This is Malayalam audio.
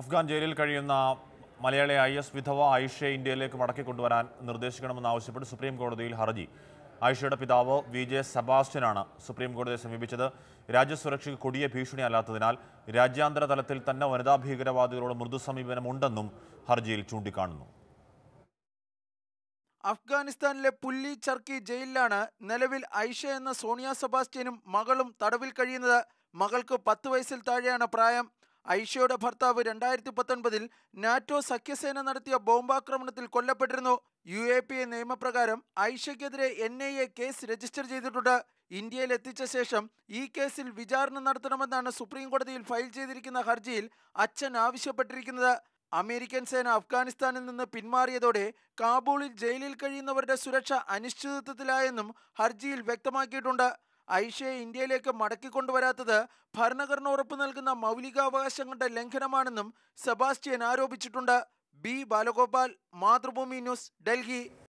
അഫ്ഗാൻ ജയിലിൽ കഴിയുന്ന മലയാളി ഐ എസ് വിധവ ആയിഷയെ ഇന്ത്യയിലേക്ക് മടക്കി കൊണ്ടുവരാൻ നിർദ്ദേശിക്കണമെന്നാവശ്യപ്പെട്ട് സുപ്രീം കോടതിയിൽ ഹർജി ആയിഷയുടെ പിതാവ് വി ജെ സെബാസ്റ്റ്യനാണ് സുപ്രീം കോടതിയെ സമീപിച്ചത് രാജ്യസുരക്ഷയ്ക്ക് കൊടിയ ഭീഷണിയല്ലാത്തതിനാൽ രാജ്യാന്തര തലത്തിൽ തന്നെ വനിതാ ഭീകരവാദികളോട് മൃദു സമീപനമുണ്ടെന്നും ഹർജിയിൽ ചൂണ്ടിക്കാണുന്നു അഫ്ഗാനിസ്ഥാനിലെ പുല്ലി ചർക്കി ജയിലിലാണ് നിലവിൽ ഐഷ എന്ന സോണിയ സെബാസ്റ്റ്യനും മകളും തടവിൽ കഴിയുന്നത് മകൾക്ക് പത്ത് വയസ്സിൽ താഴെയാണ് പ്രായം ഐഷയുടെ ഭർത്താവ് രണ്ടായിരത്തി പത്തൊൻപതിൽ നാറ്റോ സഖ്യസേന നടത്തിയ ബോംബാക്രമണത്തിൽ കൊല്ലപ്പെട്ടിരുന്നു യു എ പി എ നിയമപ്രകാരം ഐഷയ്ക്കെതിരെ N I A case register ചെയ്തിട്ടുണ്ട് ഇന്ത്യയിൽ എത്തിച്ച ശേഷം ഈ കേസിൽ വിചാരണ നടത്തണമെന്നാണ് സുപ്രീം കോടതിയിൽ ഫയൽ ചെയ്തിരിക്കുന്ന ഹർജിയിൽ അച്ഛൻ ആവശ്യപ്പെട്ടിരിക്കുന്നത് അമേരിക്കൻ സേന അഫ്ഗാനിസ്ഥാനിൽ നിന്ന് പിന്മാറിയതോടെ കാബൂളിൽ ജയിലിൽ കഴിയുന്നവരുടെ സുരക്ഷ അനിശ്ചിതത്വത്തിലായെന്നും ഹർജിയിൽ വ്യക്തമാക്കിയിട്ടുണ്ട് ഐഷയെ ഇന്ത്യയിലേക്ക് മടക്കിക്കൊണ്ടുവരാത്തത് ഭരണഘടന ഉറപ്പു നൽകുന്ന മൗലികാവകാശങ്ങളുടെ ലംഘനമാണെന്നും സെബാസ്റ്റ്യൻ ആരോപിച്ചിട്ടുണ്ട് ബി ബാലഗോപാൽ മാതൃഭൂമി ന്യൂസ് ഡൽഹി